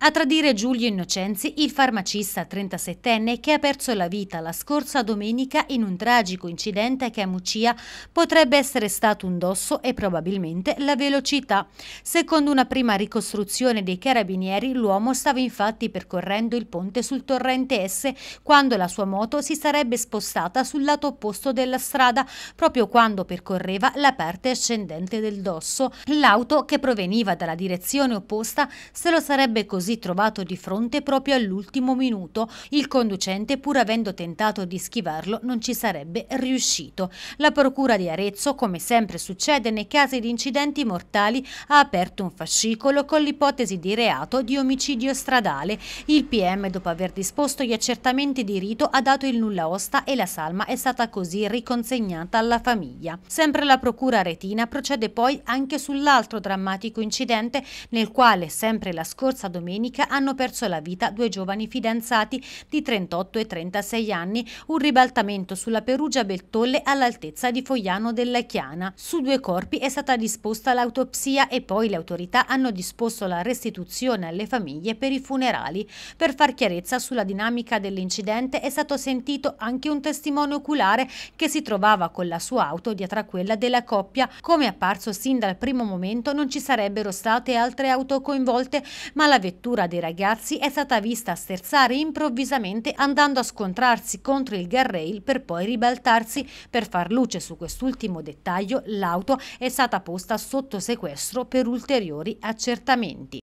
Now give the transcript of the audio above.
A tradire Giulio Innocenzi, il farmacista 37enne che ha perso la vita la scorsa domenica in un tragico incidente che a Mucia potrebbe essere stato un dosso e probabilmente la velocità. Secondo una prima ricostruzione dei carabinieri, l'uomo stava infatti percorrendo il ponte sul torrente S quando la sua moto si sarebbe spostata sul lato opposto della strada, proprio quando percorreva la parte ascendente del dosso. L'auto, che proveniva dalla direzione opposta, se lo sarebbe così così trovato di fronte proprio all'ultimo minuto. Il conducente, pur avendo tentato di schivarlo, non ci sarebbe riuscito. La procura di Arezzo, come sempre succede nei casi di incidenti mortali, ha aperto un fascicolo con l'ipotesi di reato di omicidio stradale. Il PM, dopo aver disposto gli accertamenti di rito, ha dato il nulla osta e la salma è stata così riconsegnata alla famiglia. Sempre la procura retina procede poi anche sull'altro drammatico incidente nel quale sempre la scorsa domenica domenica hanno perso la vita due giovani fidanzati di 38 e 36 anni, un ribaltamento sulla Perugia Beltolle all'altezza di Fogliano della Chiana. Su due corpi è stata disposta l'autopsia e poi le autorità hanno disposto la restituzione alle famiglie per i funerali. Per far chiarezza sulla dinamica dell'incidente è stato sentito anche un testimone oculare che si trovava con la sua auto dietro a quella della coppia. Come apparso sin dal primo momento non ci sarebbero state altre auto coinvolte, ma la vettura vettura dei ragazzi è stata vista sterzare improvvisamente andando a scontrarsi contro il guardrail per poi ribaltarsi. Per far luce su quest'ultimo dettaglio, l'auto è stata posta sotto sequestro per ulteriori accertamenti.